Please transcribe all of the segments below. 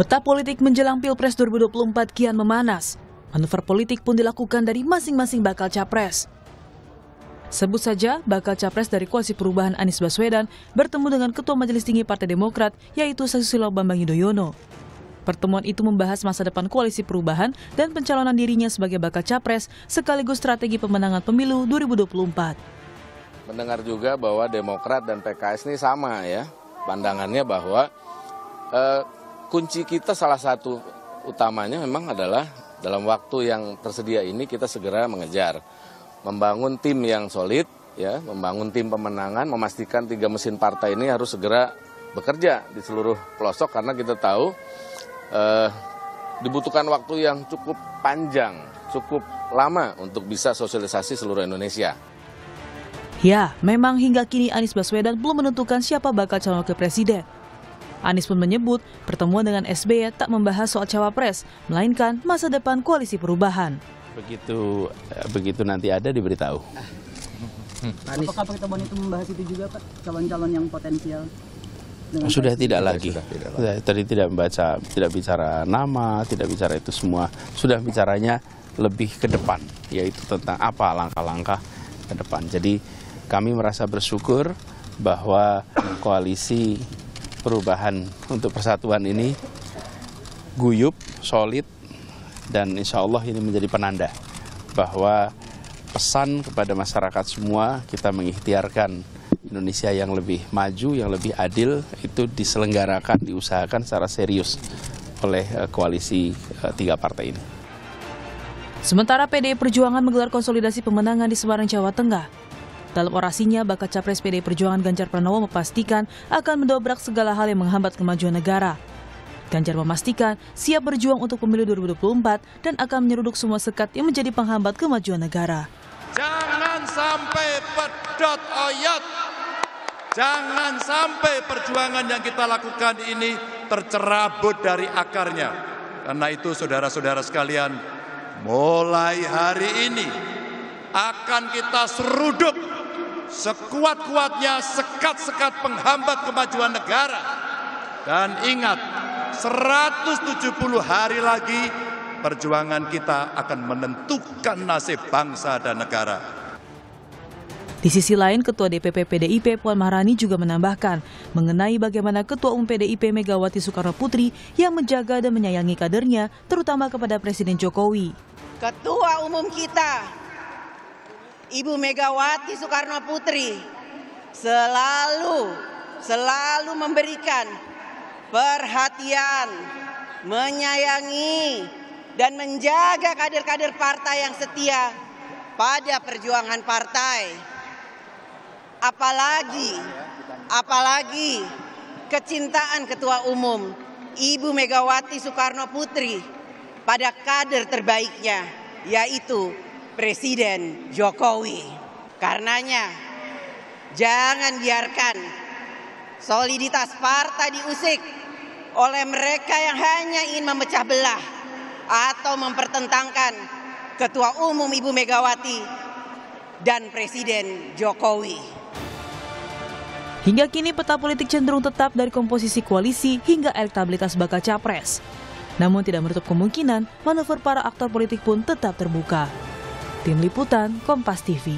Peta politik menjelang Pilpres 2024 kian memanas. Manuver politik pun dilakukan dari masing-masing bakal capres. Sebut saja bakal capres dari koalisi perubahan Anies Baswedan bertemu dengan Ketua Majelis Tinggi Partai Demokrat yaitu Susilo Bambang Yudhoyono. Pertemuan itu membahas masa depan koalisi perubahan dan pencalonan dirinya sebagai bakal capres sekaligus strategi pemenangan pemilu 2024. Mendengar juga bahwa Demokrat dan PKS ini sama ya pandangannya bahwa eh, kunci kita salah satu utamanya memang adalah dalam waktu yang tersedia ini kita segera mengejar, membangun tim yang solid, ya, membangun tim pemenangan, memastikan tiga mesin partai ini harus segera bekerja di seluruh pelosok karena kita tahu eh, dibutuhkan waktu yang cukup panjang, cukup lama untuk bisa sosialisasi seluruh Indonesia. Ya, memang hingga kini Anies Baswedan belum menentukan siapa bakal calon wakil presiden. Anies pun menyebut pertemuan dengan SBY tak membahas soal cawapres, melainkan masa depan koalisi perubahan. Begitu eh, begitu nanti ada diberitahu. Ah. Apakah pertemuan itu membahas itu juga Pak, calon-calon yang potensial? Ah, sudah tidak, lagi. sudah tidak lagi. Tadi tidak membaca, tidak bicara nama, tidak bicara itu semua. Sudah bicaranya lebih ke depan, yaitu tentang apa langkah-langkah ke depan. Jadi kami merasa bersyukur bahwa koalisi perubahan untuk persatuan ini guyup, solid, dan insya Allah ini menjadi penanda bahwa pesan kepada masyarakat semua kita mengikhtiarkan Indonesia yang lebih maju, yang lebih adil itu diselenggarakan, diusahakan secara serius oleh eh, koalisi eh, tiga partai ini. Sementara PDI Perjuangan menggelar konsolidasi pemenangan di Semarang, Jawa Tengah. Dalam orasinya, bakal Capres PD Perjuangan Ganjar Pranowo memastikan akan mendobrak segala hal yang menghambat kemajuan negara. Ganjar memastikan siap berjuang untuk pemilu 2024 dan akan menyeruduk semua sekat yang menjadi penghambat kemajuan negara. Jangan sampai pedot oyot Jangan sampai perjuangan yang kita lakukan ini tercerabut dari akarnya. Karena itu saudara-saudara sekalian, mulai hari ini akan kita seruduk sekuat-kuatnya sekat-sekat penghambat kemajuan negara. Dan ingat, 170 hari lagi perjuangan kita akan menentukan nasib bangsa dan negara. Di sisi lain, Ketua DPP PDIP Puan Maharani juga menambahkan mengenai bagaimana Ketua Umum PDIP Megawati Soekarno Putri yang menjaga dan menyayangi kadernya, terutama kepada Presiden Jokowi. Ketua Umum kita Ibu Megawati Soekarno Putri selalu selalu memberikan perhatian, menyayangi dan menjaga kader-kader partai yang setia pada perjuangan partai. Apalagi apalagi kecintaan ketua umum Ibu Megawati Soekarno Putri pada kader terbaiknya yaitu Presiden Jokowi. Karenanya jangan biarkan soliditas partai diusik oleh mereka yang hanya ingin memecah belah atau mempertentangkan Ketua Umum Ibu Megawati dan Presiden Jokowi. Hingga kini peta politik cenderung tetap dari komposisi koalisi hingga elektabilitas bakal capres. Namun tidak menutup kemungkinan manuver para aktor politik pun tetap terbuka. Tim Liputan Kompas TV.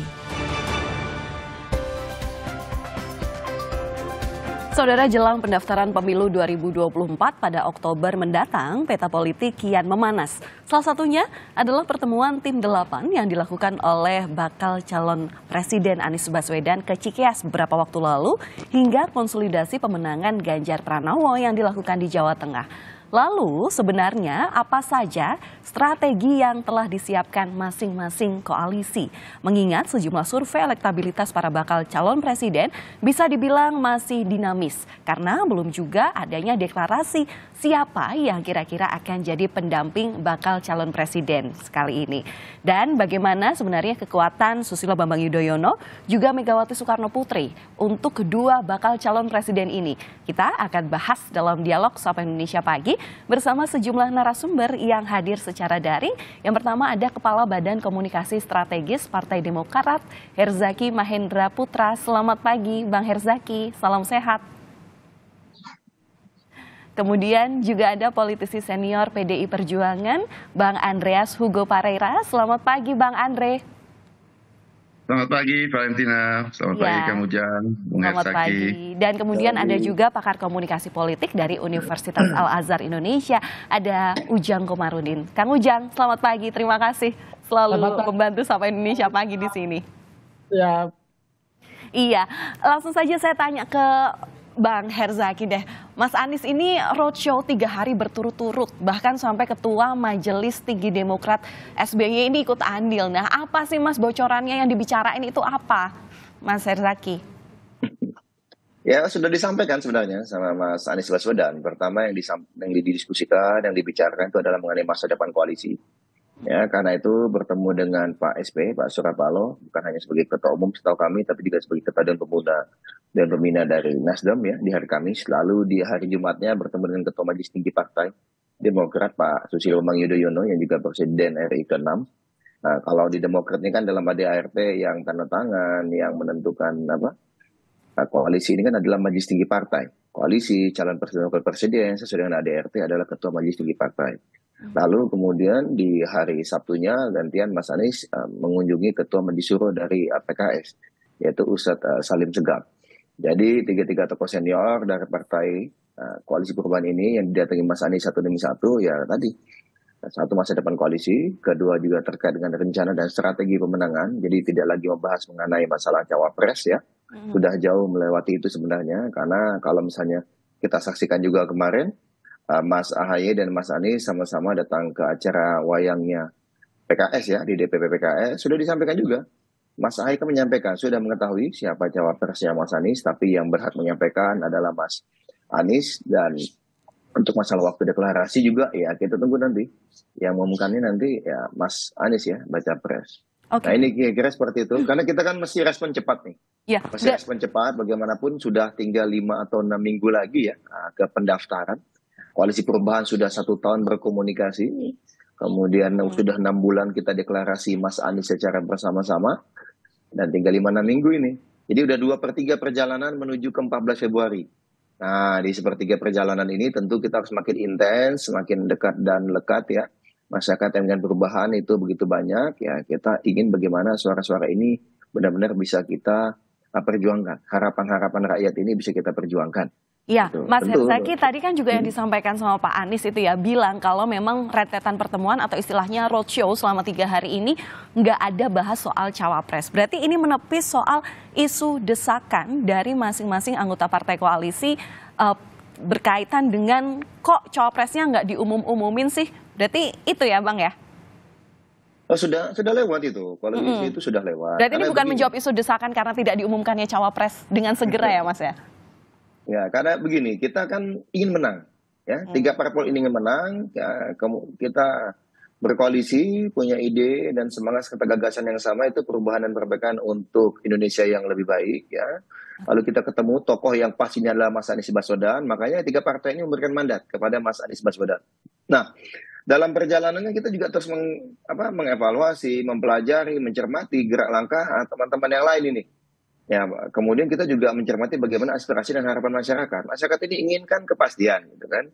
Saudara jelang pendaftaran pemilu 2024 pada Oktober mendatang, peta politik kian memanas. Salah satunya adalah pertemuan tim delapan yang dilakukan oleh bakal calon Presiden Anies Baswedan ke Cikeas beberapa waktu lalu hingga konsolidasi pemenangan Ganjar Pranowo yang dilakukan di Jawa Tengah. Lalu sebenarnya apa saja strategi yang telah disiapkan masing-masing koalisi? Mengingat sejumlah survei elektabilitas para bakal calon presiden bisa dibilang masih dinamis karena belum juga adanya deklarasi siapa yang kira-kira akan jadi pendamping bakal calon presiden sekali ini. Dan bagaimana sebenarnya kekuatan Susilo Bambang Yudhoyono juga Megawati Soekarno Putri untuk kedua bakal calon presiden ini? Kita akan bahas dalam dialog Sapa Indonesia Pagi bersama sejumlah narasumber yang hadir secara daring. Yang pertama ada Kepala Badan Komunikasi Strategis Partai Demokrat, Herzaki Mahendra Putra. Selamat pagi, Bang Herzaki. Salam sehat. Kemudian juga ada politisi senior PDI Perjuangan, Bang Andreas Hugo Pareira. Selamat pagi, Bang Andre. Selamat pagi Valentina, selamat ya. pagi Kang Ujang, Bung Selamat pagi. Dan kemudian ada juga pakar komunikasi politik dari Universitas Al Azhar Indonesia, ada Ujang Komarudin. Kang Ujang, selamat pagi, terima kasih selalu selamat membantu Sapa Indonesia pagi di sini. Ya. Iya, langsung saja saya tanya ke Bang Herzaki deh, Mas Anies ini roadshow tiga hari berturut-turut, bahkan sampai ketua Majelis Tinggi Demokrat SBY ini ikut andil. Nah, apa sih Mas bocorannya yang dibicarain itu apa, Mas Herzaki? Ya sudah disampaikan sebenarnya sama Mas Anies Baswedan. Pertama yang, yang didiskusikan, yang dibicarakan itu adalah mengenai masa depan koalisi Ya, karena itu bertemu dengan Pak SP, Pak Surapalo, bukan hanya sebagai ketua umum setahu kami, tapi juga sebagai ketua dan pemuda dan pembina dari Nasdem ya di hari Kamis. Lalu di hari Jumatnya bertemu dengan ketua Majelis Tinggi Partai Demokrat Pak Susilo Bambang Yudhoyono yang juga Presiden RI ke-6. Nah, kalau di Demokrat ini kan dalam ART yang tanda tangan, yang menentukan apa nah, koalisi ini kan adalah Majelis Tinggi Partai. Koalisi calon presiden presiden sesuai dengan ADRT adalah ketua Majelis Tinggi Partai. Lalu kemudian di hari Sabtunya gantian Mas Anies uh, mengunjungi Ketua Mendisuro dari eh, PKS, yaitu Ustadz uh, Salim Segap. Jadi tiga-tiga tokoh senior dari partai uh, koalisi perubahan ini yang didatangi Mas Anies satu demi satu ya tadi satu masa depan koalisi, kedua juga terkait dengan rencana dan strategi pemenangan. Jadi tidak lagi membahas mengenai masalah cawapres ya, sudah jauh melewati itu sebenarnya karena kalau misalnya kita saksikan juga kemarin Eh, Mas Ahaye dan Mas Anies sama-sama datang ke acara wayangnya PKS ya di DPP PKS sudah disampaikan juga. Mas Ahaye kan menyampaikan sudah mengetahui siapa cawapresnya Mas Anies, tapi yang berhak menyampaikan adalah Mas Anies dan untuk masalah waktu deklarasi juga ya kita tunggu nanti yang mengumumkannya nanti ya Mas Anies ya baca pres. Okay. Nah ini kira-kira seperti itu karena kita kan mesti respon cepat nih. Ya, Mesti respon cepat bagaimanapun sudah tinggal lima atau enam minggu lagi ya eh, ke pendaftaran koalisi perubahan sudah satu tahun berkomunikasi, iya. kemudian hmm. sudah enam bulan kita deklarasi Mas Anies secara bersama-sama, dan tinggal lima enam minggu ini. Jadi udah dua per tiga perjalanan menuju ke 14 Februari. Nah, di sepertiga perjalanan ini tentu kita harus semakin intens, semakin dekat dan lekat ya. Masyarakat yang dengan perubahan itu begitu banyak ya. Kita ingin bagaimana suara-suara ini benar-benar bisa kita eh, perjuangkan. Harapan-harapan rakyat ini bisa kita perjuangkan. Iya, gitu. Mas Herzaki tadi kan juga yang disampaikan sama Pak Anies itu ya bilang kalau memang rentetan pertemuan atau istilahnya roadshow selama tiga hari ini nggak ada bahas soal cawapres. Berarti ini menepis soal isu desakan dari masing-masing anggota partai koalisi uh, berkaitan dengan kok cawapresnya nggak diumum-umumin sih. Berarti itu ya Bang ya? Oh, sudah sudah lewat itu. Kalau mm -hmm. itu sudah lewat. Berarti karena ini bukan begini. menjawab isu desakan karena tidak diumumkannya cawapres dengan segera ya Mas ya? Ya, karena begini, kita kan ingin menang. Ya, hmm. tiga parpol ini ingin menang. Ya, kita berkoalisi, punya ide dan semangat serta gagasan yang sama itu perubahan dan perbaikan untuk Indonesia yang lebih baik ya. Lalu kita ketemu tokoh yang pastinya adalah Mas Anies Baswedan, makanya tiga partai ini memberikan mandat kepada Mas Anies Baswedan. Nah, dalam perjalanannya kita juga terus meng, apa, mengevaluasi, mempelajari, mencermati gerak langkah ah, teman-teman yang lain ini. Ya, kemudian kita juga mencermati bagaimana aspirasi dan harapan masyarakat. Masyarakat ini inginkan kepastian, gitu kan?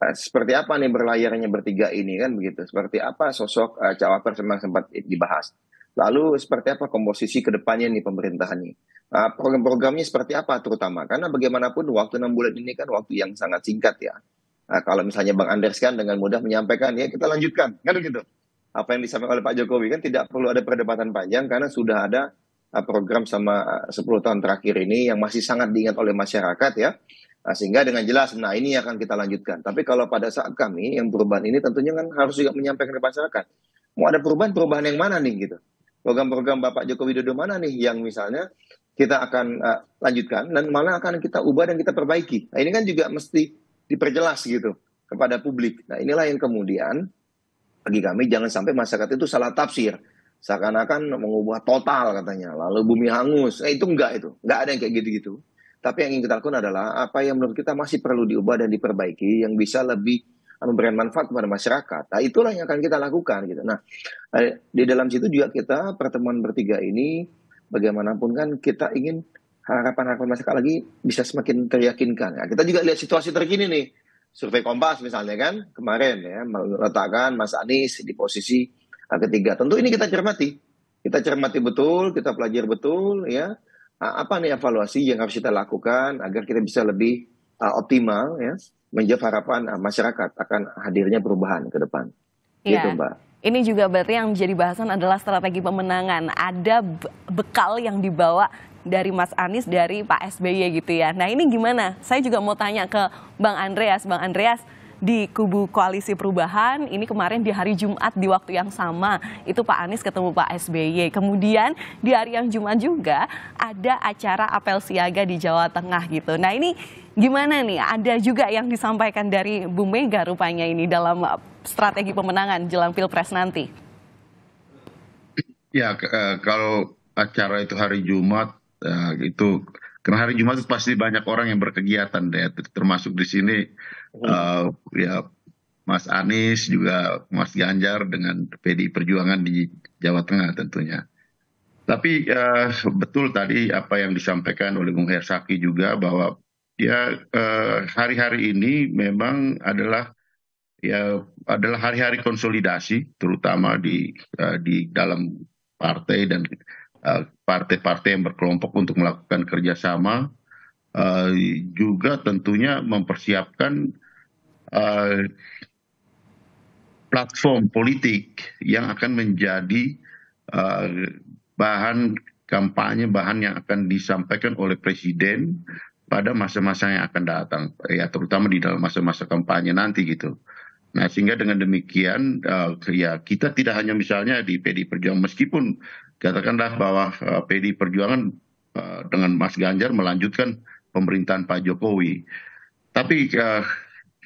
Eh, seperti apa nih berlayarnya bertiga ini kan begitu? Seperti apa sosok uh, cawapres memang sempat dibahas. Lalu seperti apa komposisi kedepannya nih pemerintahannya? Uh, eh, program-programnya seperti apa terutama? Karena bagaimanapun waktu enam bulan ini kan waktu yang sangat singkat ya. Nah, kalau misalnya Bang Anders kan dengan mudah menyampaikan, ya kita lanjutkan, kan begitu. Apa yang disampaikan oleh Pak Jokowi kan tidak perlu ada perdebatan panjang karena sudah ada Eh, program sama 10 eh, tahun terakhir ini yang masih sangat diingat oleh masyarakat ya. Nah, sehingga dengan jelas, nah ini akan kita lanjutkan. Tapi kalau pada saat kami yang perubahan ini tentunya kan harus juga menyampaikan ke masyarakat. Mau ada perubahan, perubahan yang mana nih gitu. Program-program Bapak Joko Widodo mana nih yang misalnya kita akan uh, lanjutkan dan mana akan kita ubah dan kita perbaiki. Nah ini kan juga mesti diperjelas gitu kepada publik. Nah inilah yang kemudian bagi kami jangan sampai masyarakat itu salah tafsir seakan-akan mengubah total katanya lalu bumi hangus eh, itu enggak itu enggak ada yang kayak gitu-gitu tapi yang ingin kita lakukan adalah apa yang menurut kita masih perlu diubah dan diperbaiki yang bisa lebih memberikan anu, manfaat kepada masyarakat. Nah, itulah yang akan kita lakukan gitu. Nah, eh, di dalam situ juga kita pertemuan bertiga ini bagaimanapun kan kita ingin harapan-harapan masyarakat lagi bisa semakin teryakinkan. Nah, kita juga lihat situasi terkini nih. Survei Kompas misalnya kan kemarin ya meletakkan Mas Anies di posisi Nah, ketiga, tentu ini kita cermati. Kita cermati betul, kita pelajari betul ya. Ah, apa nih evaluasi yang harus kita lakukan agar kita bisa lebih uh, optimal ya menjawab harapan uh, masyarakat akan hadirnya perubahan ke depan. Iya. Gitu, Mbak. Ini juga berarti yang menjadi bahasan adalah strategi pemenangan. Ada bekal yang dibawa dari Mas Anies, dari Pak SBY gitu ya. Nah ini gimana? Saya juga mau tanya ke Bang Andreas. Bang Andreas, di kubu koalisi perubahan ini kemarin di hari Jumat di waktu yang sama itu Pak Anies ketemu Pak SBY. Kemudian di hari yang Jumat juga ada acara apel siaga di Jawa Tengah gitu. Nah ini gimana nih? Ada juga yang disampaikan dari Bu Mega rupanya ini dalam uh, strategi pemenangan jelang pilpres nanti. Ya uh, kalau acara itu hari Jumat uh, itu karena hari Jumat itu pasti banyak orang yang berkegiatan deh, termasuk di sini uh, ya Mas Anies juga Mas Ganjar dengan PDI Perjuangan di Jawa Tengah tentunya. Tapi uh, betul tadi apa yang disampaikan oleh Bung Hersaki juga bahwa ya hari-hari uh, ini memang adalah ya adalah hari-hari konsolidasi terutama di uh, di dalam partai dan partai-partai uh, partai -partai yang berkelompok untuk melakukan kerjasama uh, juga tentunya mempersiapkan uh, platform politik yang akan menjadi uh, bahan kampanye, bahan yang akan disampaikan oleh presiden pada masa-masa yang akan datang, ya terutama di dalam masa-masa kampanye nanti gitu. Nah sehingga dengan demikian uh, ya kita tidak hanya misalnya di PD Perjuangan meskipun katakanlah bahwa uh, PD Perjuangan uh, dengan Mas Ganjar melanjutkan pemerintahan Pak Jokowi. Tapi uh,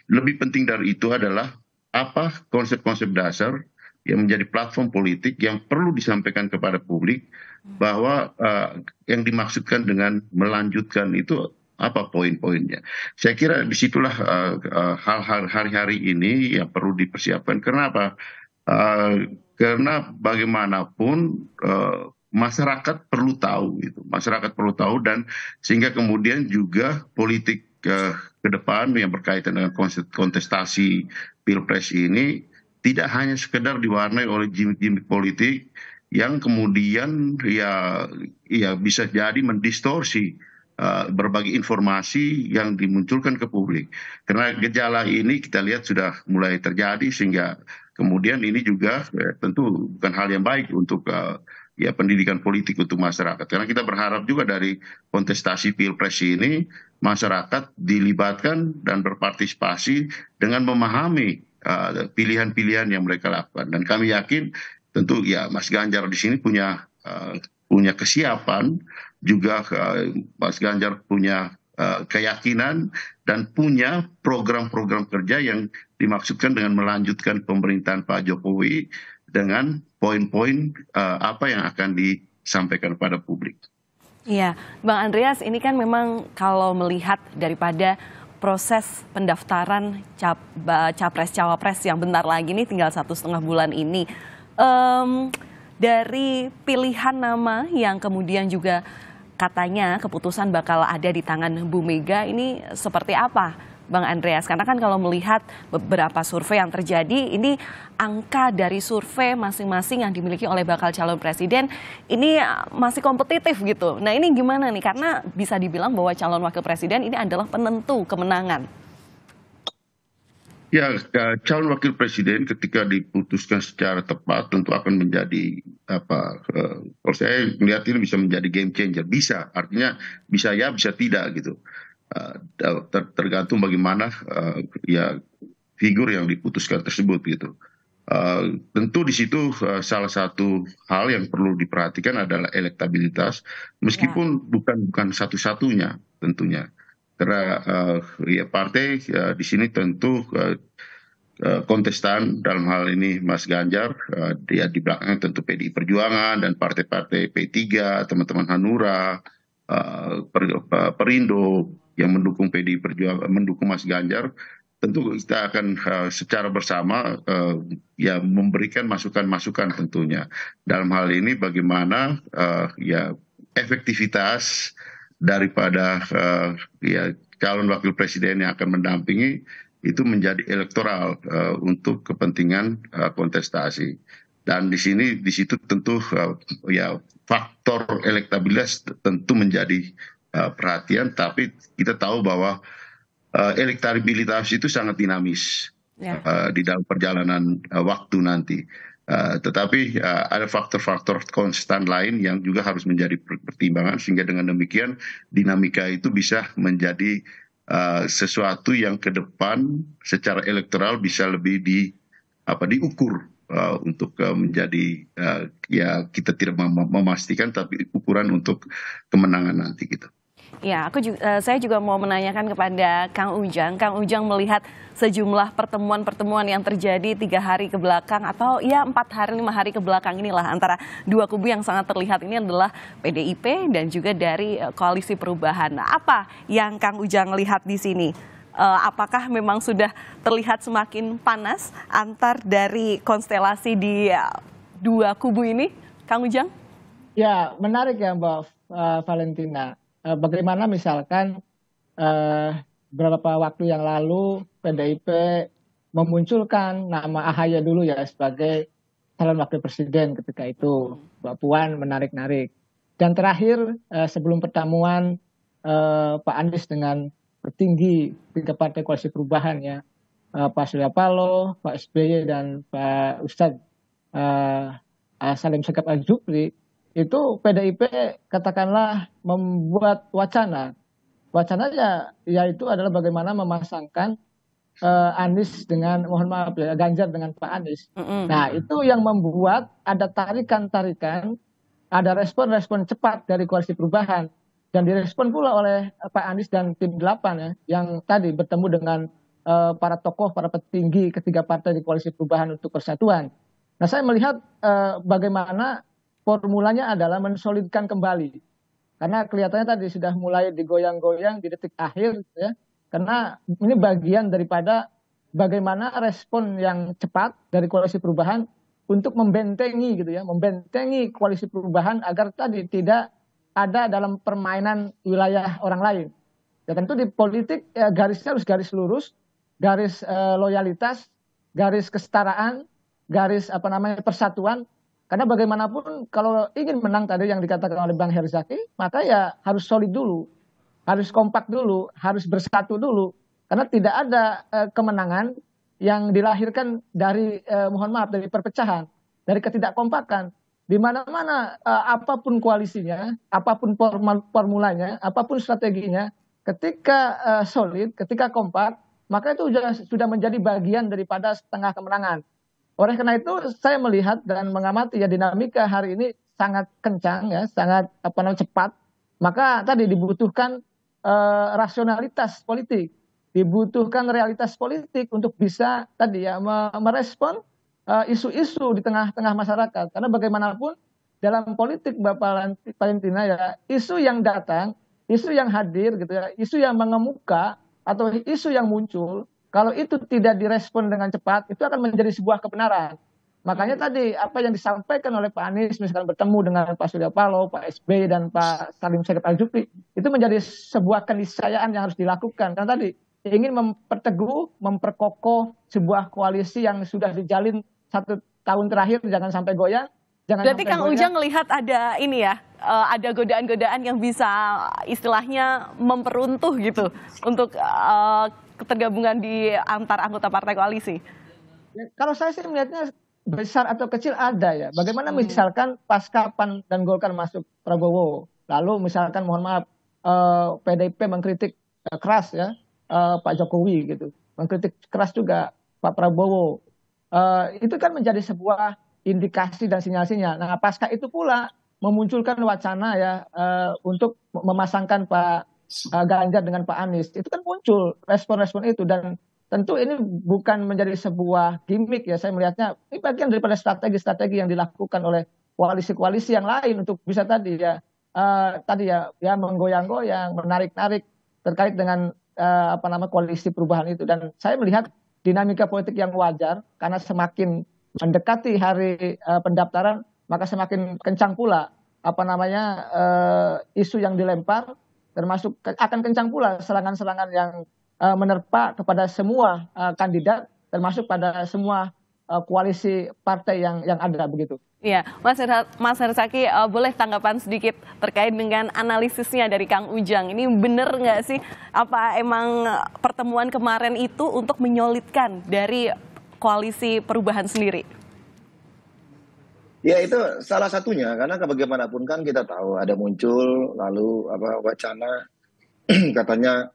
lebih penting dari itu adalah apa konsep-konsep dasar yang menjadi platform politik yang perlu disampaikan kepada publik hmm. bahwa uh, yang dimaksudkan dengan melanjutkan itu apa poin-poinnya. Saya kira disitulah uh, uh, hal-hal hari-hari ini yang perlu dipersiapkan. Kenapa? Uh, karena bagaimanapun uh, masyarakat perlu tahu gitu. Masyarakat perlu tahu dan sehingga kemudian juga politik eh, ke depan yang berkaitan dengan kontestasi pilpres ini tidak hanya sekedar diwarnai oleh gimmick-gimmick politik yang kemudian ya ya bisa jadi mendistorsi uh, berbagai informasi yang dimunculkan ke publik. Karena gejala ini kita lihat sudah mulai terjadi sehingga kemudian ini juga ya, tentu bukan hal yang baik untuk uh, ya pendidikan politik untuk masyarakat. Karena kita berharap juga dari kontestasi pilpres ini masyarakat dilibatkan dan berpartisipasi dengan memahami eh, pilihan-pilihan uh, yang mereka lakukan. Dan kami yakin tentu ya Mas Ganjar di sini punya uh, punya kesiapan juga uh, Mas Ganjar punya uh, keyakinan dan punya program-program kerja yang dimaksudkan dengan melanjutkan pemerintahan Pak Jokowi dengan poin-poin uh, apa yang akan disampaikan pada publik. Iya, Bang Andreas, ini kan memang kalau melihat daripada proses pendaftaran cap, capres cawapres yang bentar lagi ini tinggal satu setengah bulan ini, um, dari pilihan nama yang kemudian juga katanya keputusan bakal ada di tangan Bu Mega ini seperti apa? Bang Andreas? Karena kan kalau melihat beberapa survei yang terjadi, ini angka dari survei masing-masing yang dimiliki oleh bakal calon presiden ini eh, masih kompetitif gitu. Nah ini gimana nih? Karena bisa dibilang bahwa calon wakil presiden ini adalah penentu kemenangan. Ya, calon wakil presiden ketika diputuskan secara tepat tentu akan menjadi apa? Kalau saya melihat ini bisa menjadi game changer. Bisa, artinya bisa ya, bisa tidak gitu. Eh, tergantung bagaimana uh, ya figur yang diputuskan tersebut gitu. Uh, tentu di situ uh, salah satu hal yang perlu diperhatikan adalah elektabilitas, meskipun ya. bukan bukan satu-satunya tentunya, karena uh, ya partai uh, di sini tentu uh, kontestan dalam hal ini Mas Ganjar, uh, dia ya, di belakangnya tentu PDI Perjuangan dan partai-partai P3, teman-teman Hanura, uh, Perindo, yang mendukung pdi perjuangan mendukung mas ganjar tentu kita akan uh, secara bersama uh, ya memberikan masukan-masukan tentunya dalam hal ini bagaimana uh, ya efektivitas daripada uh, ya calon wakil presiden yang akan mendampingi itu menjadi elektoral uh, untuk kepentingan uh, kontestasi dan di sini di situ tentu uh, ya faktor elektabilitas tentu menjadi Eh, perhatian, tapi kita tahu bahwa uh, elektabilitas itu sangat dinamis yeah. Ya. uh, di dalam perjalanan uh, waktu nanti. Uh, tetapi uh, ada faktor-faktor konstan lain yang juga harus menjadi pertimbangan sehingga dengan demikian dinamika itu bisa menjadi uh, sesuatu yang ke depan secara elektoral bisa lebih di apa diukur uh, untuk uh, menjadi uh, ya kita tidak memastikan tapi ukuran untuk kemenangan nanti gitu. Ya, aku juga, eh, saya juga mau menanyakan kepada Kang Ujang. Kang Ujang melihat sejumlah pertemuan-pertemuan yang terjadi tiga hari ke belakang atau ya empat hari lima hari ke belakang inilah antara dua kubu yang sangat terlihat ini adalah PDIP dan juga dari eh, koalisi perubahan. Nah, apa yang Kang Ujang lihat di sini? Eh, apakah memang sudah terlihat semakin panas antar dari konstelasi di dua kubu ini, Kang Ujang? Ya, menarik ya Mbak Valentina Eh, bagaimana misalkan beberapa eh, waktu yang lalu PDIP memunculkan nama AHY dulu ya sebagai calon wakil presiden ketika itu Mbak Puan menarik-narik dan terakhir eh, sebelum pertemuan Pak Anies dengan petinggi tingkat partai koalisi perubahan ya Pak Surya Paloh, Pak SBY dan Pak Ustadz Salim Sekap Al-Jubri itu PDIP katakanlah membuat wacana. Wacananya yaitu adalah bagaimana memasangkan uh, Anies dengan mohon maaf ya Ganjar dengan Pak Anies. Mm -hmm. Nah, itu yang membuat ada tarikan-tarikan, ada respon-respon cepat dari koalisi perubahan dan direspon pula oleh Pak Anies dan tim 8 ya yang tadi bertemu dengan uh, para tokoh, para petinggi ketiga partai di koalisi perubahan untuk persatuan. Nah, saya melihat uh, bagaimana formulanya adalah mensolidkan kembali. Karena kelihatannya tadi sudah mulai digoyang-goyang di detik akhir ya. Karena ini bagian daripada bagaimana respon yang cepat dari koalisi perubahan untuk membentengi gitu ya, membentengi koalisi perubahan agar tadi tidak ada dalam permainan wilayah orang lain. Ya tentu di politik ya, garisnya harus garis lurus, garis eh, loyalitas, garis kesetaraan, garis apa namanya persatuan karena bagaimanapun kalau ingin menang tadi yang dikatakan oleh Bang Herzaki, maka ya harus solid dulu, harus kompak dulu, harus bersatu dulu. Karena tidak ada eh, kemenangan yang dilahirkan dari eh, mohon maaf dari perpecahan, dari ketidakkompakan. Di mana-mana eh, apapun koalisinya, apapun formulanya, apapun strateginya, ketika eh, solid, ketika kompak, maka itu sudah, sudah menjadi bagian daripada setengah kemenangan. Oleh karena itu saya melihat dan mengamati ya dinamika hari ini sangat kencang ya, sangat apa namanya cepat. Maka tadi dibutuhkan eh, rasionalitas politik, dibutuhkan realitas politik untuk bisa tadi ya merespon eh, isu-isu eh, di tengah-tengah masyarakat. Karena bagaimanapun dalam politik Bapak Valentina ya isu yang datang, isu yang hadir gitu ya, isu yang mengemuka atau isu yang muncul kalau itu tidak direspon dengan cepat, itu akan menjadi sebuah kebenaran. Makanya tadi apa yang disampaikan oleh Pak Anies misalkan bertemu dengan Pak Surya Paloh, Pak SB dan Pak Salim Syarif Al-Jufri itu menjadi sebuah kenisayaan yang harus dilakukan. Karena tadi ingin memperteguh, memperkokoh sebuah koalisi yang sudah dijalin satu tahun terakhir jangan sampai goyah. Jangan Berarti Kang Ujang melihat ada ini ya, eh, ada godaan-godaan yang bisa istilahnya memperuntuh gitu untuk eh, ketergabungan di antar anggota partai koalisi? Kalau saya sih melihatnya besar atau kecil ada ya. Bagaimana hmm. misalkan pasca PAN dan Golkar masuk Prabowo, lalu misalkan mohon maaf uh, eh, PDIP mengkritik uh, keras ya uh, Pak Jokowi gitu, mengkritik keras juga Pak Prabowo. Uh, itu kan menjadi sebuah indikasi dan sinyal-sinyal. Nah pasca itu pula memunculkan wacana ya uh, untuk memasangkan Pak uh, Ganjar dengan Pak Anies itu kan muncul respon-respon itu dan tentu ini bukan menjadi sebuah gimmick ya saya melihatnya ini bagian daripada strategi-strategi yang dilakukan oleh koalisi-koalisi yang lain untuk bisa tadi ya uh, tadi ya ya menggoyang-goyang menarik-narik terkait dengan uh, apa nama koalisi perubahan itu dan saya melihat dinamika politik yang wajar karena semakin mendekati hari uh, pendaftaran maka semakin kencang pula apa namanya uh, isu yang dilempar termasuk akan kencang pula serangan-serangan yang uh, menerpa kepada semua uh, kandidat termasuk pada semua uh, koalisi partai yang yang ada begitu. Iya, Mas Her Mas Herzaki uh, boleh tanggapan sedikit terkait dengan analisisnya dari Kang Ujang. Ini benar nggak sih apa emang pertemuan kemarin itu untuk menyolidkan dari koalisi perubahan sendiri? Ya itu salah satunya karena bagaimanapun kan kita tahu ada muncul lalu apa wacana katanya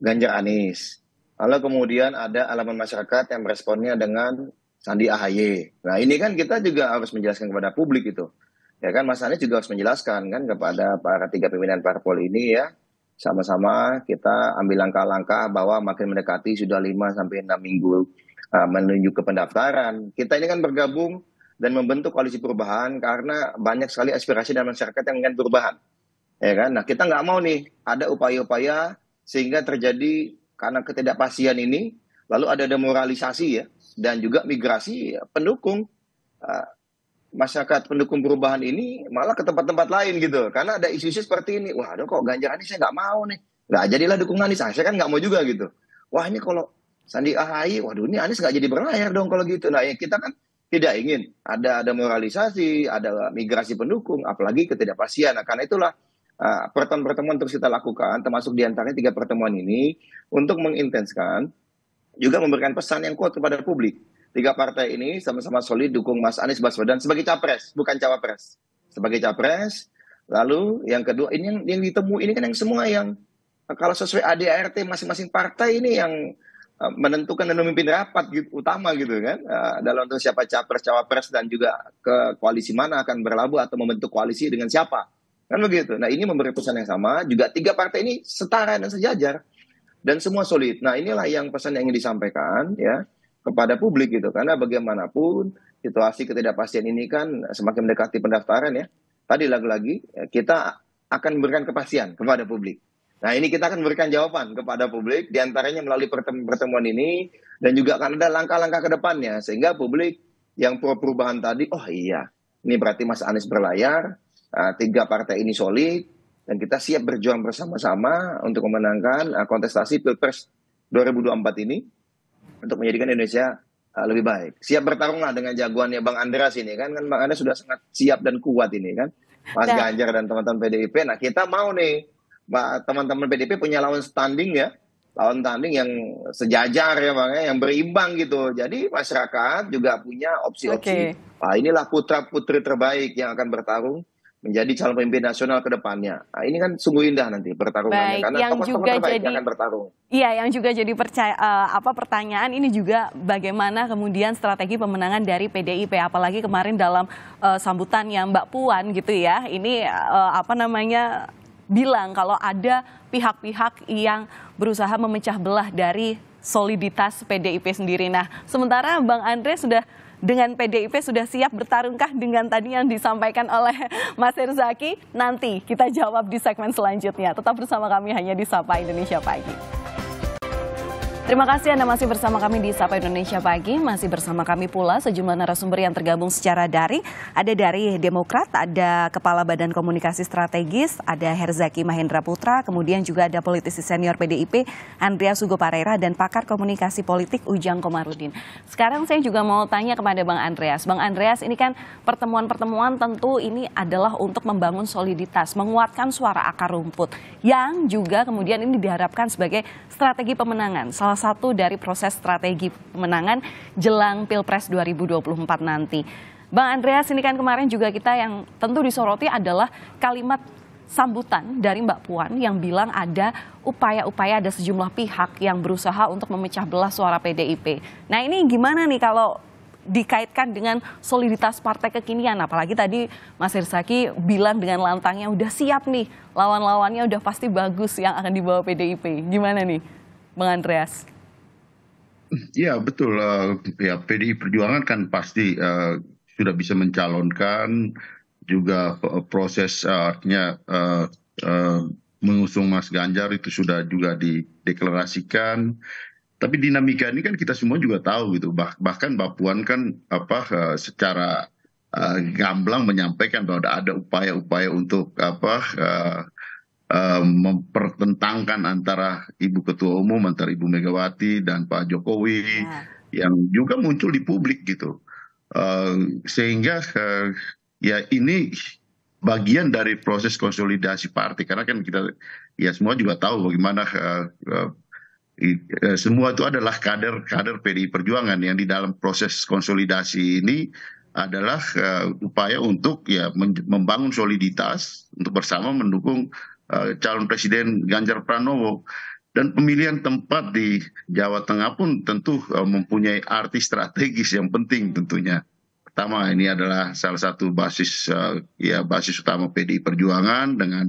ganja Anis. Lalu kemudian ada elemen masyarakat yang meresponnya dengan Sandi Ahaye Nah ini kan kita juga harus menjelaskan kepada publik itu. Ya kan Mas Anies juga harus menjelaskan kan kepada para tiga pimpinan parpol ini ya. Sama-sama kita ambil langkah-langkah bahwa makin mendekati sudah 5 sampai 6 minggu uh, menuju ke pendaftaran. Kita ini kan bergabung dan membentuk koalisi perubahan karena banyak sekali aspirasi dari masyarakat yang ingin perubahan. Ya kan? Nah, kita nggak mau nih ada upaya-upaya sehingga terjadi karena ketidakpastian ini, lalu ada demoralisasi ya, dan juga migrasi ya, pendukung uh, masyarakat pendukung perubahan ini malah ke tempat-tempat lain gitu, karena ada isu-isu seperti ini. Wah, aduh kok Ganjar ini saya nggak mau nih, nggak jadilah dukung Anies saya kan nggak mau juga gitu. Wah ini kalau Sandi Ahy, waduh ini Anies nggak jadi berlayar dong kalau gitu. Nah ya kita kan tidak ingin ada ada moralisasi, ada migrasi pendukung, apalagi ketidakpastian. Nah, karena itulah eh, pertemuan-pertemuan uh, terus kita lakukan, termasuk diantaranya tiga pertemuan ini untuk mengintenskan juga memberikan pesan yang kuat kepada publik. Tiga partai ini sama-sama solid dukung Mas Anies Baswedan sebagai capres, bukan cawapres. Sebagai capres, lalu yang kedua ini yang, yang ditemui ini kan yang semua yang kalau sesuai ADART masing-masing partai ini yang Eh, menentukan dan memimpin rapat gitu, utama gitu kan uh, eh, dalam tentang siapa capres cawapres dan juga ke koalisi mana akan berlabuh atau membentuk koalisi dengan siapa kan begitu nah ini memberi pesan yang sama juga tiga partai ini setara dan sejajar dan semua solid nah inilah yang pesan yang ingin disampaikan ya kepada publik gitu karena bagaimanapun situasi ketidakpastian ini kan semakin mendekati pendaftaran ya tadi lagi-lagi eh, kita akan memberikan kepastian kepada publik Nah ini kita akan memberikan jawaban kepada publik diantaranya melalui pertemuan ini dan juga akan ada langkah-langkah ke depannya sehingga publik yang pro perubahan tadi, oh iya, ini berarti Mas Anies berlayar, eh, tiga partai ini solid, dan kita siap berjuang bersama-sama untuk memenangkan eh, kontestasi Pilpres 2024 ini untuk menjadikan Indonesia eh, lebih baik. Siap bertarunglah dengan jagoannya Bang Andreas ini kan, kan Bang Andreas sudah sangat siap dan kuat ini kan, Mas Ganjar dan teman-teman PDIP. Nah kita mau nih teman-teman PDP punya lawan standing ya lawan standing yang sejajar ya bang ya, yang berimbang gitu. Jadi masyarakat juga punya opsi-opsi. Okay. Nah, inilah putra putri terbaik yang akan bertarung menjadi calon pemimpin nasional ke depannya. Nah, ini kan sungguh indah nanti pertarungannya Baik, karena yang tokoh-tokoh juga jadi, akan bertarung. Iya, yang juga jadi percaya uh, eh, apa pertanyaan ini juga bagaimana kemudian strategi pemenangan dari PDIP apalagi kemarin dalam uh, eh, yang Mbak Puan gitu ya. Ini uh, apa namanya bilang kalau ada pihak-pihak yang berusaha memecah belah dari soliditas PDIP sendiri. Nah, sementara Bang Andre sudah dengan PDIP sudah siap bertarungkah dengan tadi yang disampaikan oleh Mas Herzaki? Nanti kita jawab di segmen selanjutnya. Tetap bersama kami hanya di Sapa Indonesia Pagi. Terima kasih Anda masih bersama kami di Sapa Indonesia Pagi. Masih bersama kami pula sejumlah narasumber yang tergabung secara daring. Ada dari Demokrat, ada Kepala Badan Komunikasi Strategis, ada Herzaki Mahendra Putra, kemudian juga ada politisi senior PDIP Andrea Sugo Parera dan pakar komunikasi politik Ujang Komarudin. Sekarang saya juga mau tanya kepada Bang Andreas. Bang Andreas, ini kan pertemuan-pertemuan tentu ini adalah untuk membangun soliditas, menguatkan suara akar rumput yang juga kemudian ini diharapkan sebagai strategi pemenangan, salah satu dari proses strategi pemenangan jelang Pilpres 2024 nanti. Bang Andreas, ini kan kemarin juga kita yang tentu disoroti adalah kalimat sambutan dari Mbak Puan yang bilang ada upaya-upaya ada sejumlah pihak yang berusaha untuk memecah belah suara PDIP. Nah ini gimana nih kalau dikaitkan dengan soliditas partai kekinian. Apalagi tadi Mas Hirsaki bilang dengan lantangnya udah siap nih lawan-lawannya udah pasti bagus yang akan dibawa PDIP. Gimana nih Bang Andreas? Iya, eh, ya betul, uh, ya PDI Perjuangan kan pasti uh, sudah bisa mencalonkan juga eh, proses uh, artinya uh, uh, mengusung Mas Ganjar itu sudah juga dideklarasikan tapi dinamika ini kan kita semua juga tahu gitu bahkan Mbak Puan kan apa eh, secara uh, gamblang menyampaikan bahwa ada upaya-upaya untuk apa uh, uh, mempertentangkan antara Ibu Ketua Umum antara Ibu Megawati dan Pak Jokowi ya. yang juga muncul di publik gitu uh, sehingga uh, ya ini bagian dari proses konsolidasi partai karena kan kita ya semua juga tahu bagaimana uh, uh, Eh, semua itu adalah kader kader pdi perjuangan yang di dalam proses konsolidasi ini adalah uh, upaya untuk ya membangun soliditas untuk bersama mendukung uh, calon presiden Ganjar Pranowo dan pemilihan tempat di Jawa Tengah pun tentu uh, mempunyai arti strategis yang penting tentunya. Pertama ini adalah salah satu basis uh, ya basis utama PDI Perjuangan dengan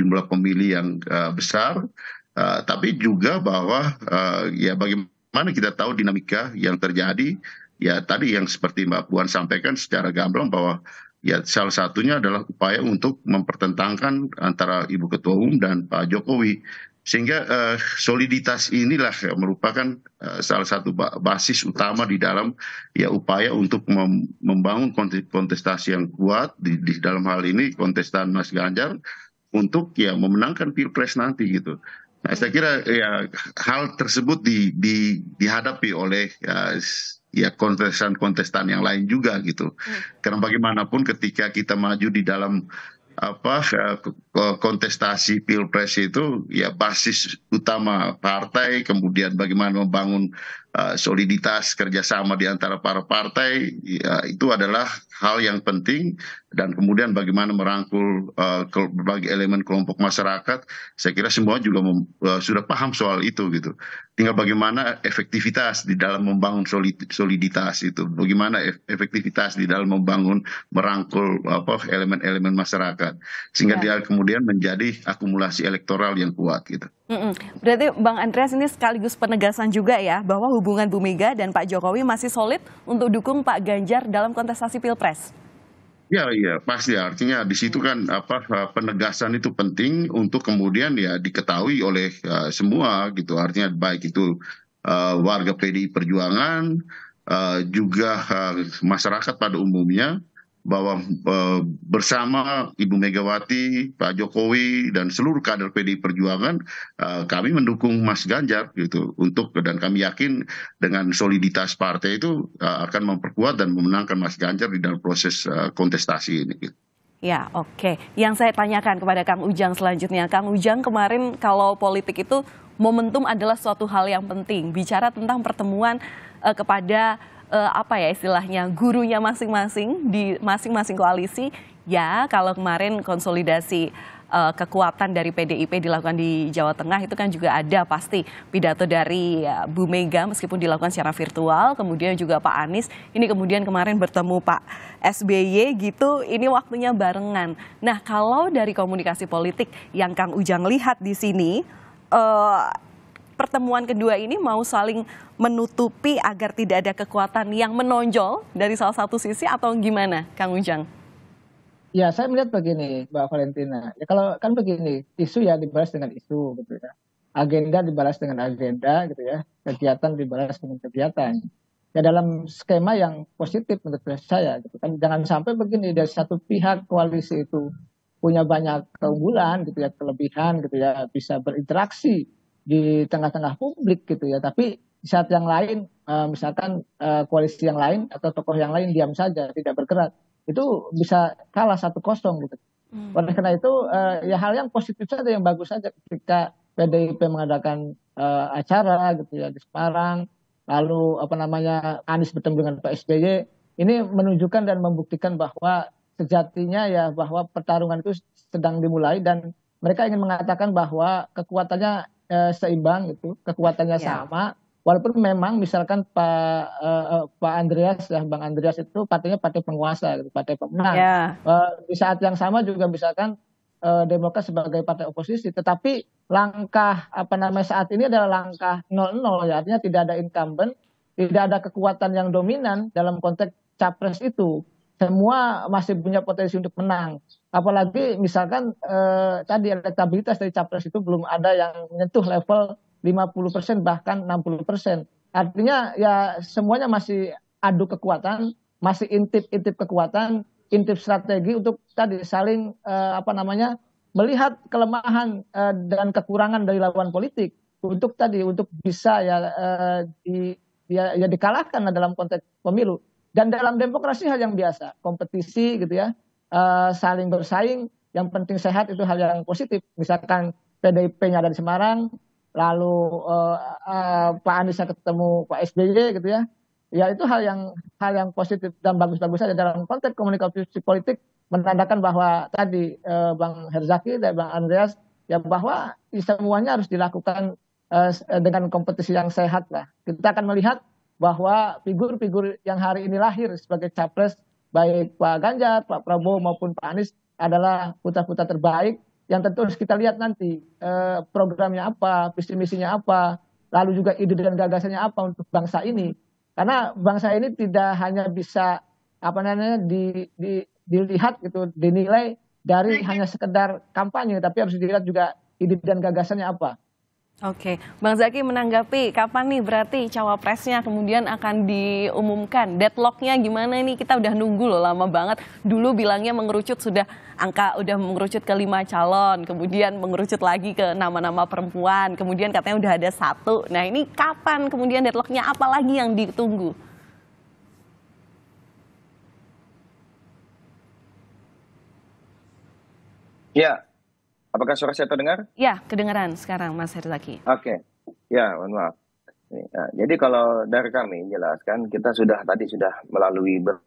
jumlah pemilih yang uh, besar Uh, tapi juga bahwa uh, ya bagaimana kita tahu dinamika yang terjadi ya tadi yang seperti Mbak Puan sampaikan secara gamblang bahwa ya salah satunya adalah upaya untuk mempertentangkan antara Ibu Ketua Umum dan Pak Jokowi sehingga uh, soliditas inilah ya, merupakan uh, salah satu basis utama di dalam ya upaya untuk mem membangun kontestasi yang kuat di, di dalam hal ini kontestan Mas Ganjar untuk ya memenangkan pilpres nanti gitu Nah, saya kira ya hal tersebut di, di, dihadapi oleh ya, ya kontestan-kontestan yang lain juga gitu. Hmm. Karena bagaimanapun ketika kita maju di dalam apa ya, kontestasi pilpres itu ya basis utama partai kemudian bagaimana membangun Eh, soliditas kerjasama di antara para partai ya, itu adalah hal yang penting dan kemudian bagaimana merangkul eh, berbagai elemen kelompok masyarakat saya kira semua juga eh, sudah paham soal itu gitu tinggal bagaimana efektivitas di dalam membangun soliditas itu bagaimana efektivitas di dalam membangun merangkul apa elemen-elemen masyarakat sehingga ya. dia kemudian menjadi akumulasi elektoral yang kuat gitu mm Berarti Bang Andreas ini sekaligus penegasan juga ya bahwa hubungan Bu Mega dan Pak Jokowi masih solid untuk dukung Pak Ganjar dalam kontestasi Pilpres. Ya, ya pasti. Artinya di situ kan apa eh, penegasan itu penting untuk kemudian ya diketahui oleh uh, semua gitu. Artinya baik itu uh, warga PDI Perjuangan uh, juga uh, masyarakat pada umumnya bahwa e, bersama Ibu Megawati, Pak Jokowi dan seluruh kader PDI Perjuangan e, kami mendukung Mas Ganjar gitu untuk dan kami yakin dengan soliditas partai itu e, akan memperkuat dan memenangkan Mas Ganjar di dalam proses e, kontestasi ini gitu. Ya, oke. Okay. Yang saya tanyakan kepada Kang Ujang selanjutnya, Kang Ujang kemarin kalau politik itu momentum adalah suatu hal yang penting. Bicara tentang pertemuan kepada uh, apa ya istilahnya gurunya masing-masing di masing-masing koalisi. Ya, kalau kemarin konsolidasi uh, kekuatan dari PDIP dilakukan di Jawa Tengah itu kan juga ada pasti pidato dari uh, Bu Mega meskipun dilakukan secara virtual, kemudian juga Pak Anies. Ini kemudian kemarin bertemu Pak SBY gitu, ini waktunya barengan. Nah, kalau dari komunikasi politik yang Kang Ujang lihat di sini uh, pertemuan kedua ini mau saling menutupi agar tidak ada kekuatan yang menonjol dari salah satu sisi atau gimana, Kang Ujang? Ya, saya melihat begini, Mbak Valentina. Ya, kalau kan begini, isu ya dibalas dengan isu, gitu ya. Agenda dibalas dengan agenda, gitu ya. Kegiatan dibalas dengan kegiatan. Ya dalam skema yang positif menurut saya, gitu kan. Jangan sampai begini dari satu pihak koalisi itu punya banyak keunggulan, gitu ya, kelebihan, gitu ya, bisa berinteraksi di tengah-tengah publik gitu ya tapi di saat yang lain uh, misalkan uh, koalisi yang lain atau tokoh yang lain diam saja tidak bergerak itu bisa kalah satu kosong gitu hmm. oleh karena itu uh, ya hal yang positif saja yang bagus saja ketika PDIP mengadakan uh, acara gitu ya di Semarang lalu apa namanya Anies bertemu dengan Pak SBY ini menunjukkan dan membuktikan bahwa sejatinya ya bahwa pertarungan itu sedang dimulai dan mereka ingin mengatakan bahwa kekuatannya eh, seimbang gitu, kekuatannya yeah. sama. Walaupun memang misalkan Pak eh, eh Pak Andreas ya Bang Andreas itu partainya partai penguasa gitu, partai pemenang. Yeah. Iya. uh, di saat yang sama juga misalkan eh, Demokrat sebagai partai oposisi, tetapi langkah apa namanya saat ini adalah langkah 0-0 ya artinya tidak ada incumbent, tidak ada kekuatan yang dominan dalam konteks capres itu semua masih punya potensi untuk menang. Apalagi misalkan eh, tadi elektabilitas dari capres itu belum ada yang menyentuh level 50% persen bahkan 60%. persen. Artinya ya semuanya masih adu kekuatan, masih intip-intip kekuatan, intip strategi untuk tadi saling eh, apa namanya melihat kelemahan eh, dan kekurangan dari lawan politik untuk tadi untuk bisa ya eh, di ya, ya dikalahkan dalam konteks pemilu. Dan dalam demokrasi hal yang biasa, kompetisi gitu ya, uh, saling bersaing, yang penting sehat itu hal yang positif. Misalkan PDIP-nya ada Semarang, lalu uh, uh, Pak Anies ketemu Pak SBY gitu ya, ya itu hal yang hal yang positif dan bagus-bagus saja dalam konteks komunikasi politik menandakan bahwa tadi uh, Bang Herzaki dan Bang Andreas ya bahwa semuanya harus dilakukan uh, dengan kompetisi yang sehat lah. Kita akan melihat bahwa figur-figur yang hari ini lahir sebagai capres baik Pak Ganjar, Pak Prabowo maupun Pak Anies adalah putra-putra terbaik yang tentu harus kita lihat nanti eh, programnya apa, visi misinya apa, lalu juga ide dan gagasannya apa untuk bangsa ini. Karena bangsa ini tidak hanya bisa apa namanya di, di, dilihat gitu, dinilai dari hanya sekedar kampanye, tapi harus dilihat juga ide dan gagasannya apa. Oke, Bang Zaki menanggapi kapan nih berarti cawapresnya kemudian akan diumumkan deadlocknya gimana ini kita udah nunggu loh lama banget dulu bilangnya mengerucut sudah angka udah mengerucut ke lima calon kemudian mengerucut lagi ke nama-nama perempuan kemudian katanya udah ada satu nah ini kapan kemudian deadlocknya apa lagi yang ditunggu? Ya, Apakah suara saya terdengar? Ya, kedengaran sekarang Mas Herzaki. Oke, okay. ya mohon maaf. Nah, jadi kalau dari kami jelaskan, kita sudah tadi sudah melalui ber...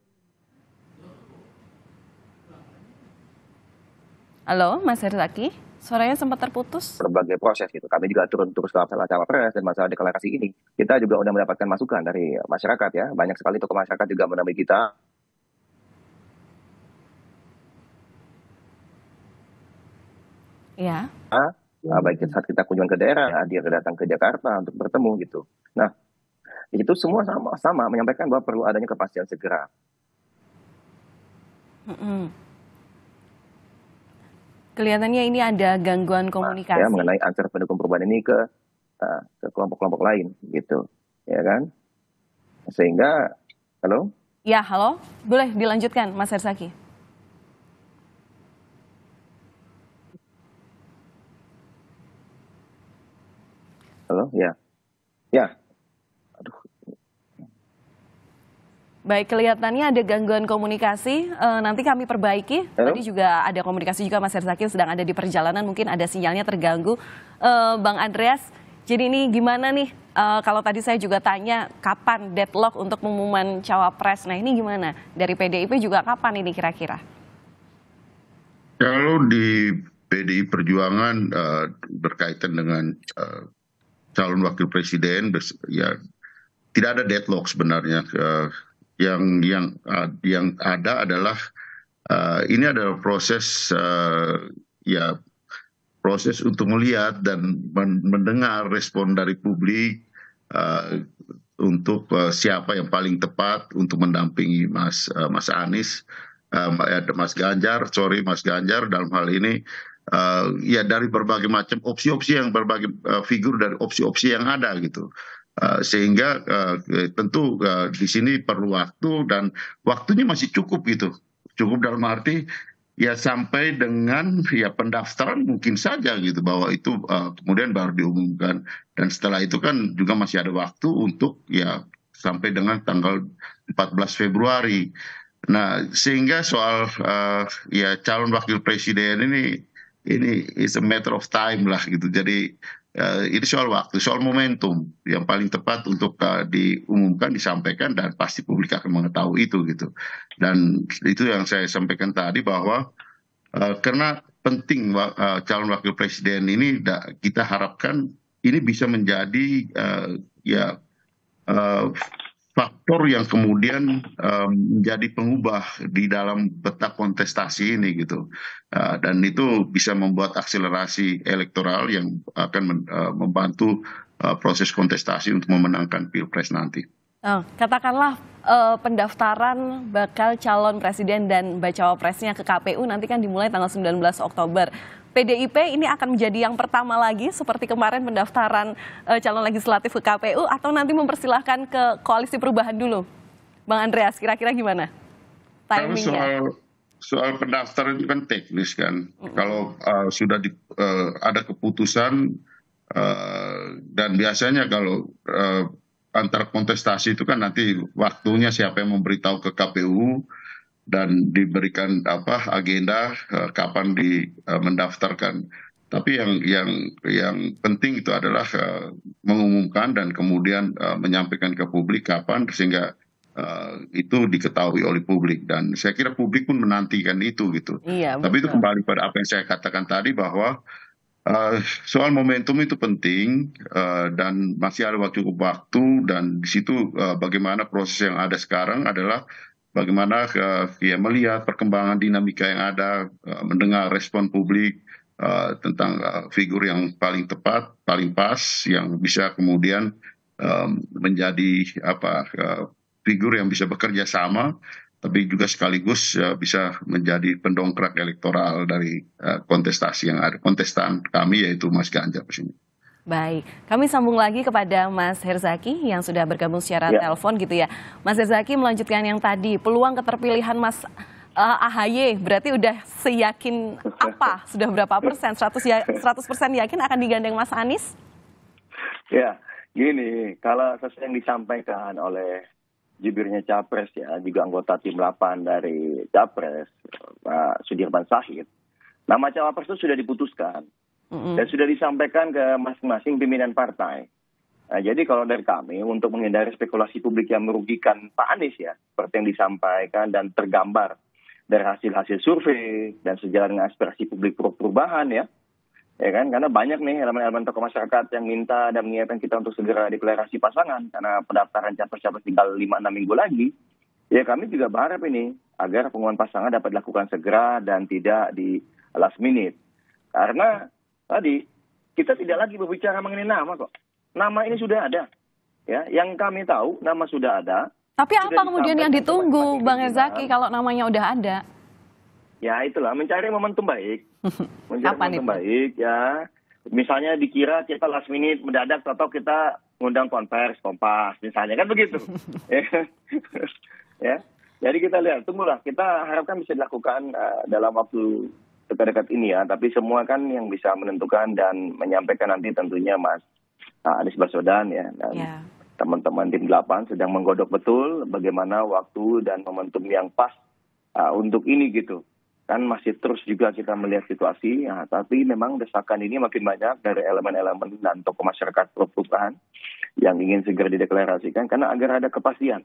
Halo, Mas Herzaki? Suaranya sempat terputus. Berbagai proses gitu. Kami juga turun terus ke masalah cawapres dan masalah deklarasi ini. Kita juga sudah mendapatkan masukan dari masyarakat ya. Banyak sekali tokoh masyarakat juga menemui kita Ya. Nah, nah, baik saat kita kunjungan ke daerah, nah, dia datang ke Jakarta untuk bertemu gitu. Nah, itu semua sama, sama menyampaikan bahwa perlu adanya kepastian segera. Mm -hmm. Kelihatannya ini ada gangguan komunikasi. Nah, ya, mengenai antar pendukung perubahan ini ke ah, ke kelompok-kelompok lain gitu, ya kan? Sehingga, halo? Ya, halo. Boleh dilanjutkan, Mas Hersaki. Halo, gitu ya. Ya. Aduh. Baik, kelihatannya ada gangguan komunikasi. E, nanti kami perbaiki. Halo? Tadi juga ada komunikasi juga Mas Herzakin sedang ada di perjalanan, mungkin ada sinyalnya terganggu. E, Bang Andreas, jadi ini gimana nih? E, kalau tadi saya juga tanya kapan deadlock untuk pengumuman cawapres. Nah ini gimana? Dari PDIP juga kapan ini kira-kira? Kalau di PDI Perjuangan uh, berkaitan dengan uh, calon wakil presiden ya tidak ada deadlock sebenarnya uh, yang yang uh, yang ada adalah uh, ini adalah proses uh, ya proses untuk melihat dan mendengar respon dari publik uh, untuk uh, siapa yang paling tepat untuk mendampingi Mas uh, Mas Anies uh, Mas Ganjar sorry Mas Ganjar dalam hal ini Eh, ya dari berbagai macam opsi-opsi yang berbagai eh, figur dari opsi-opsi yang ada gitu. Uh, sehingga uh, tentu uh, di sini perlu waktu dan waktunya masih cukup gitu. Cukup dalam arti ya sampai dengan ya pendaftaran mungkin saja gitu bahwa itu uh, kemudian baru diumumkan dan setelah itu kan juga masih ada waktu untuk ya sampai dengan tanggal 14 Februari. Nah, sehingga soal uh, ya calon wakil presiden ini ini is a matter of time lah gitu. Jadi uh, ini soal waktu, soal momentum yang paling tepat untuk uh, diumumkan, disampaikan dan pasti publik akan mengetahui itu gitu. Dan itu yang saya sampaikan tadi bahwa uh, karena penting uh, calon wakil presiden ini kita harapkan ini bisa menjadi uh, ya uh, faktor yang kemudian um, menjadi pengubah di dalam peta kontestasi ini gitu uh, dan itu bisa membuat akselerasi elektoral yang akan men, uh, membantu uh, proses kontestasi untuk memenangkan pilpres nanti. Oh, katakanlah uh, pendaftaran bakal calon presiden dan bacawa presnya ke KPU nanti kan dimulai tanggal 19 Oktober. PDIP ini akan menjadi yang pertama lagi seperti kemarin pendaftaran uh, calon legislatif ke KPU atau nanti mempersilahkan ke koalisi perubahan dulu? Bang Andreas, kira-kira gimana? Timingnya. Soal soal pendaftaran itu kan teknis kan. Mm Kalau uh, sudah di, uh, ada keputusan uh, dan biasanya kalau uh, antar kontestasi itu kan nanti waktunya siapa yang memberitahu ke KPU dan diberikan apa agenda eh, kapan di eh, mendaftarkan. Tapi yang yang yang penting itu adalah eh, mengumumkan dan kemudian menyampaikan ke publik kapan sehingga Uh, itu diketahui oleh publik dan saya kira publik pun menantikan itu gitu. Iya, Tapi betul. itu kembali pada apa yang saya katakan tadi bahwa uh, soal momentum itu penting uh, dan masih ada waktu cukup waktu dan di situ uh, bagaimana proses yang ada sekarang adalah bagaimana eh, dia melihat perkembangan dinamika yang ada, eh, mendengar respon publik eh, tentang figur yang paling tepat, paling pas, yang bisa kemudian menjadi apa figur yang bisa bekerja sama, tapi juga sekaligus bisa menjadi pendongkrak elektoral dari kontestasi yang ada kontestan kami yaitu Mas Ganjar di sini. Baik, kami sambung lagi kepada Mas Herzaki yang sudah bergabung secara ya. telepon gitu ya. Mas Herzaki melanjutkan yang tadi, peluang keterpilihan Mas uh, eh, AHY berarti udah seyakin apa? Sudah berapa persen? 100 ya 100 persen yakin akan digandeng Mas Anies? Ya, gini, kalau sesuai yang disampaikan oleh jubirnya Capres ya, juga anggota tim 8 dari Capres, Pak Sudirman Said, nama Cawapres itu sudah diputuskan dan sudah disampaikan ke masing-masing pimpinan partai. Nah, jadi kalau dari kami untuk menghindari spekulasi publik yang merugikan Pak Anies ya, seperti yang disampaikan dan tergambar dari hasil-hasil survei dan sejalan dengan aspirasi publik perubahan ya, ya kan karena banyak nih elemen-elemen tokoh masyarakat yang minta dan mengingatkan kita untuk segera deklarasi pasangan karena pendaftaran capres-capres tinggal 5-6 minggu lagi ya kami juga berharap ini agar pengumuman pasangan dapat dilakukan segera dan tidak di last minute karena tadi kita tidak lagi berbicara mengenai nama kok. Nama ini sudah ada. Ya, yang kami tahu nama sudah ada. Tapi apa kemudian yang ditunggu Bang Ezaki kalau namanya udah ada? Ya itulah mencari momentum baik. Mencari apa momentum itu? baik ya. Misalnya dikira kita last minute mendadak atau kita ngundang konvers, kompas misalnya kan begitu. Ya. ya. Jadi kita lihat, tunggulah. Kita harapkan bisa dilakukan uh, dalam waktu dekat-dekat ini ya, tapi semua kan yang bisa menentukan dan menyampaikan nanti tentunya Mas Anies Baswedan ya dan teman ya. teman-teman tim 8 sedang menggodok betul bagaimana waktu dan momentum yang pas uh, untuk ini gitu. Kan masih terus juga kita melihat situasi, ya, tapi memang desakan ini makin banyak dari elemen-elemen dan tokoh masyarakat perusahaan yang ingin segera dideklarasikan karena agar ada kepastian.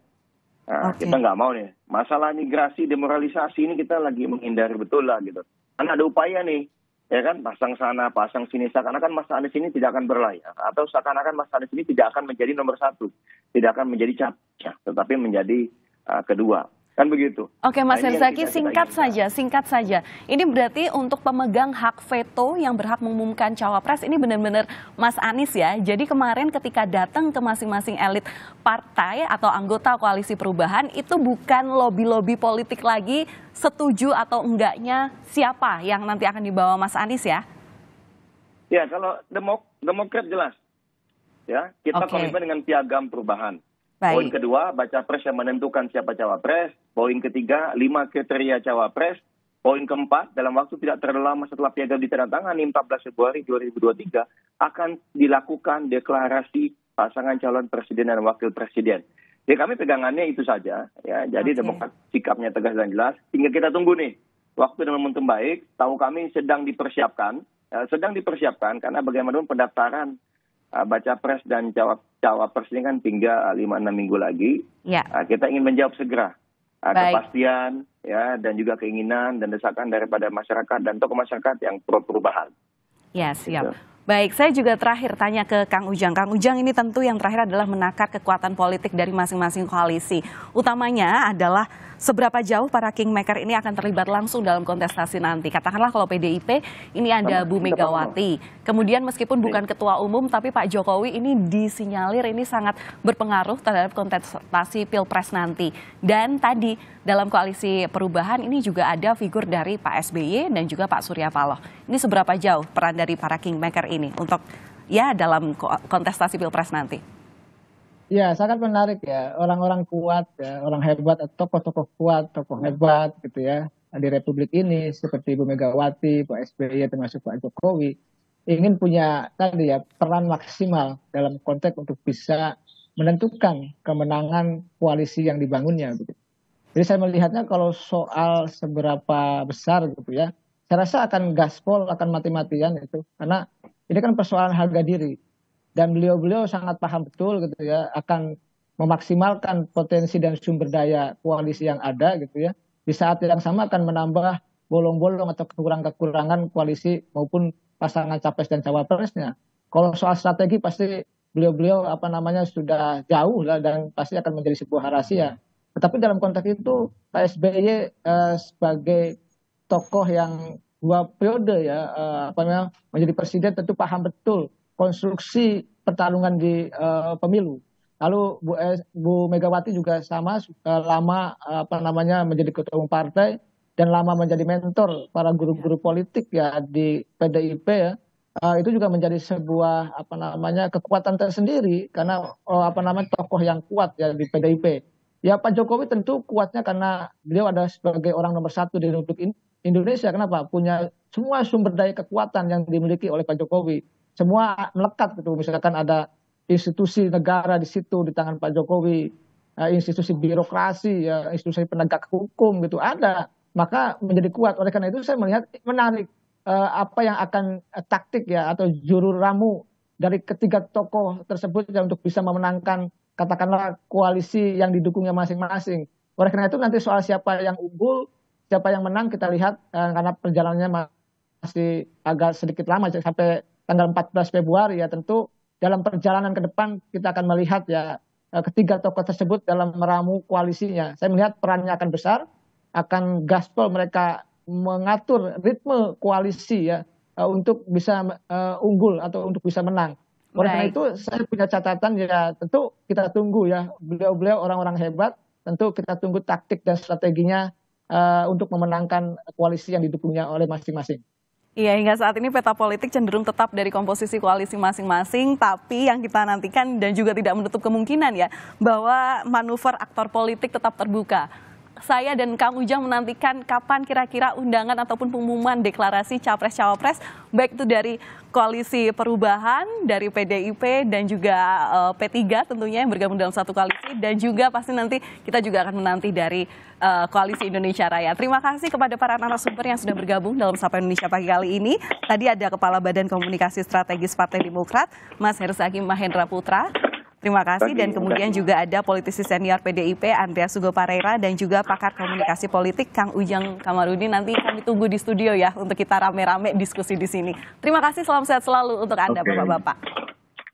Nah, okay. Kita nggak mau nih, masalah migrasi, demoralisasi ini kita lagi menghindari betul lah gitu. Kan ada upaya nih, ya kan pasang sana, pasang sini. Seakan-akan Mas Anies ini tidak akan berlayar atau seakan-akan Mas Anies ini tidak akan menjadi nomor satu, tidak akan menjadi cap, ya, tetapi menjadi uh, kedua. Kan begitu. Oke Mas nah, singkat kita saja, singkat saja. Ini berarti untuk pemegang hak veto yang berhak mengumumkan cawapres ini benar-benar Mas Anies ya. Jadi kemarin ketika datang ke masing-masing elit partai atau anggota koalisi perubahan itu bukan lobby-lobby politik lagi setuju atau enggaknya siapa yang nanti akan dibawa Mas Anies ya? Ya, kalau Demok Demokrat jelas. Ya, kita okay. komitmen dengan piagam perubahan Baik. Poin kedua, baca pres yang menentukan siapa cawapres. Poin ketiga, lima kriteria cawapres. Poin keempat, dalam waktu tidak terlalu lama setelah piagam ditandatangani 14 Februari 2023 akan dilakukan deklarasi pasangan calon presiden dan wakil presiden. Ya kami pegangannya itu saja. Ya, jadi okay. Demokrat sikapnya tegas dan jelas. Tinggal kita tunggu nih waktu dan momentum baik. Tahu kami sedang dipersiapkan, ya, sedang dipersiapkan karena bagaimanapun pendaftaran uh, baca pres dan jawab cawapres ini kan tinggal eh, lima enam minggu lagi. Ya. Nah, kita ingin menjawab segera uh, kepastian ya dan juga keinginan dan desakan daripada masyarakat dan tokoh masyarakat yang pro perubahan. Ya siap. Gitu. Baik, saya juga terakhir tanya ke Kang Ujang. Kang Ujang ini tentu yang terakhir adalah menakar kekuatan politik dari masing-masing koalisi. Utamanya adalah seberapa jauh para kingmaker ini akan terlibat langsung dalam kontestasi nanti. Katakanlah kalau PDIP ini ada Bu Megawati. Kemudian meskipun bukan ketua umum, tapi Pak Jokowi ini disinyalir ini sangat berpengaruh terhadap kontestasi Pilpres nanti. Dan tadi dalam koalisi perubahan ini juga ada figur dari Pak SBY dan juga Pak Surya Paloh. Ini seberapa jauh peran dari para kingmaker ini untuk ya dalam kontestasi pilpres nanti? Ya, sangat menarik ya. Orang-orang kuat, ya, orang hebat, tokoh-tokoh kuat, tokoh hebat gitu ya di Republik ini seperti Ibu Megawati, Pak SBY termasuk Pak Jokowi ingin punya tadi ya peran maksimal dalam konteks untuk bisa menentukan kemenangan koalisi yang dibangunnya begitu. Jadi saya melihatnya kalau soal seberapa besar gitu ya, saya rasa akan gaspol, akan mati-matian itu. Karena ini kan persoalan harga diri. Dan beliau-beliau sangat paham betul gitu ya, akan memaksimalkan potensi dan sumber daya koalisi yang ada gitu ya. Di saat yang sama akan menambah bolong-bolong atau kekurangan-kekurangan koalisi maupun pasangan capres dan cawapresnya. Kalau soal strategi pasti beliau-beliau apa namanya sudah jauh lah dan pasti akan menjadi sebuah rahasia. Tetapi dalam konteks itu Pak SBY eh, sebagai tokoh yang dua periode ya eh, apa namanya menjadi presiden tentu paham betul konstruksi pertarungan di eh, pemilu. Lalu Bu, eh, Bu Megawati juga sama eh, lama apa namanya menjadi ketua umum partai dan lama menjadi mentor para guru-guru politik ya di PDIP ya. Uh, itu juga menjadi sebuah apa namanya kekuatan tersendiri karena oh, apa namanya tokoh yang kuat ya di PDIP. Ya Pak Jokowi tentu kuatnya karena beliau ada sebagai orang nomor satu di Republik Indonesia. Kenapa? Punya semua sumber daya kekuatan yang dimiliki oleh Pak Jokowi. Semua melekat gitu. Misalkan ada institusi negara di situ di tangan Pak Jokowi, eh, institusi birokrasi, ya, institusi penegak hukum gitu ada. Maka menjadi kuat. Oleh karena itu saya melihat menarik eh, apa yang akan eh, taktik ya atau juru ramu dari ketiga tokoh tersebut ya untuk bisa memenangkan katakanlah koalisi yang didukungnya masing-masing. Oleh karena itu nanti soal siapa yang unggul, siapa yang menang kita lihat eh, karena perjalanannya masih agak sedikit lama sampai tanggal 14 Februari ya tentu dalam perjalanan ke depan kita akan melihat ya eh, ketiga tokoh tersebut dalam meramu koalisinya. Saya melihat perannya akan besar, akan gaspol mereka mengatur ritme koalisi ya eh, untuk bisa uh, unggul atau untuk bisa menang. Oleh karena itu saya punya catatan ya tentu kita tunggu ya beliau-beliau orang-orang hebat tentu kita tunggu taktik dan strateginya uh, untuk memenangkan koalisi yang didukungnya oleh masing-masing. Iya, hingga saat ini peta politik cenderung tetap dari komposisi koalisi masing-masing, tapi yang kita nantikan dan juga tidak menutup kemungkinan ya, bahwa manuver aktor politik tetap terbuka saya dan Kang Ujang menantikan kapan kira-kira undangan ataupun pengumuman deklarasi capres-cawapres baik itu dari koalisi perubahan dari PDIP dan juga uh, eh, P3 tentunya yang bergabung dalam satu koalisi dan juga pasti nanti kita juga akan menanti dari uh, koalisi Indonesia Raya. Terima kasih kepada para narasumber yang sudah bergabung dalam Sapa Indonesia pagi kali ini. Tadi ada Kepala Badan Komunikasi Strategis Partai Demokrat, Mas Herzaki Mahendra Putra, Terima kasih dan kemudian juga ada politisi senior PDIP Andreas Sugo Pareira dan juga pakar komunikasi politik Kang Ujang Kamarudin. Nanti kami tunggu di studio ya untuk kita rame-rame diskusi di sini. Terima kasih, selamat sehat selalu untuk Anda Bapak-bapak.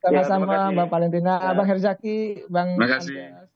Sama-sama ya, Bapak Valentina, ya. Bang Herzaki, Bang Terima kasih.